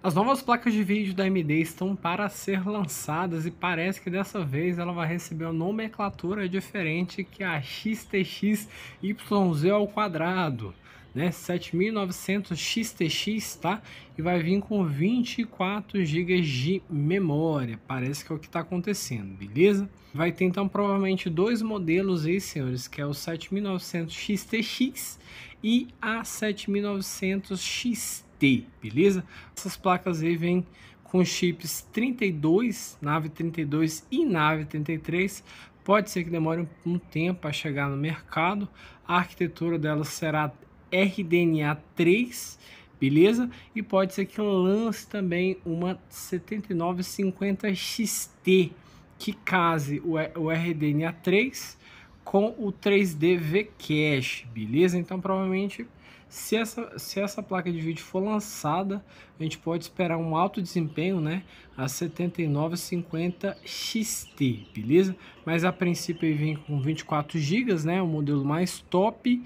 As novas placas de vídeo da AMD estão para ser lançadas e parece que dessa vez ela vai receber uma nomenclatura diferente que a XTX YZ ao quadrado, né? 7900 XTX, tá? E vai vir com 24 GB de memória. Parece que é o que está acontecendo, beleza? Vai ter então provavelmente dois modelos aí, senhores, que é o 7900 XTX e a 7900 XT T, beleza? Essas placas aí vêm com chips 32, nave 32 e nave 33. Pode ser que demore um tempo para chegar no mercado. A arquitetura delas será RDNA 3, beleza? E pode ser que lance também uma 7950XT que case o RDNA 3 com o 3D V-Cache, beleza? Então provavelmente se essa, se essa placa de vídeo for lançada, a gente pode esperar um alto desempenho, né? A 7950 XT, beleza? Mas a princípio ele vem com 24 GB, né? O modelo mais top,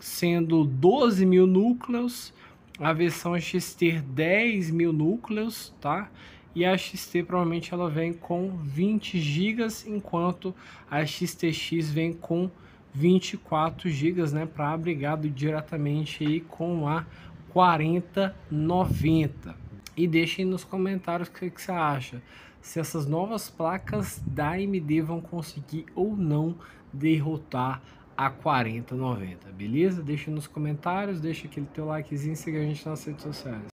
sendo 12 mil núcleos. A versão XT 10 mil núcleos, tá? e a XT provavelmente ela vem com 20 GB, enquanto a XTX vem com 24 GB, né, para abrigado diretamente aí com a 4090. E deixem nos comentários o que, que você acha, se essas novas placas da AMD vão conseguir ou não derrotar a 4090, beleza? Deixa nos comentários, deixa aquele teu likezinho e siga a gente nas redes sociais.